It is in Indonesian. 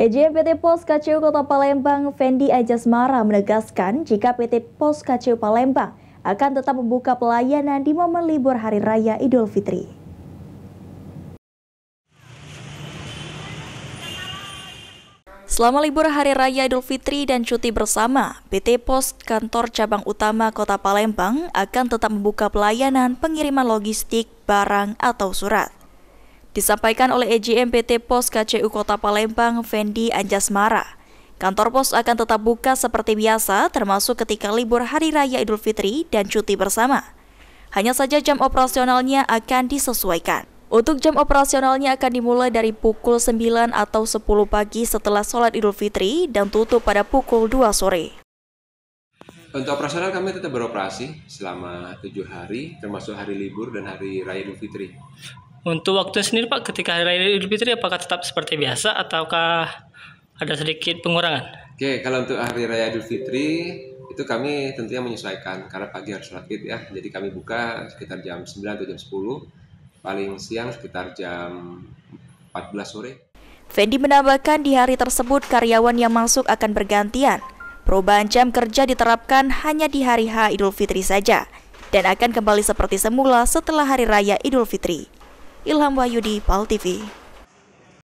EJ PT Pos KCU Kota Palembang, Fendi Ajasmara menegaskan jika PT Pos KCU Palembang akan tetap membuka pelayanan di momen libur Hari Raya Idul Fitri. Selama libur Hari Raya Idul Fitri dan cuti bersama, PT Pos Kantor Cabang Utama Kota Palembang akan tetap membuka pelayanan pengiriman logistik, barang, atau surat. Disampaikan oleh EJM PT Pos KCU Kota Palembang, Fendi Anjasmara. Kantor pos akan tetap buka seperti biasa, termasuk ketika libur Hari Raya Idul Fitri dan cuti bersama. Hanya saja jam operasionalnya akan disesuaikan. Untuk jam operasionalnya akan dimulai dari pukul 9 atau 10 pagi setelah sholat Idul Fitri dan tutup pada pukul 2 sore. Untuk operasional kami tetap beroperasi selama tujuh hari, termasuk hari libur dan hari raya Idul Fitri. Untuk waktu sendiri Pak, ketika hari raya Idul Fitri apakah tetap seperti biasa ataukah ada sedikit pengurangan? Oke, kalau untuk hari raya Idul Fitri itu kami tentunya menyesuaikan karena pagi harus sholat id ya. Jadi kami buka sekitar jam 9 atau jam 10, paling siang sekitar jam 14 sore. Fendi menambahkan di hari tersebut karyawan yang masuk akan bergantian. Perubahan jam kerja diterapkan hanya di hari H Idul Fitri saja dan akan kembali seperti semula setelah hari raya Idul Fitri. Ilham Wahyudi, Pal TV.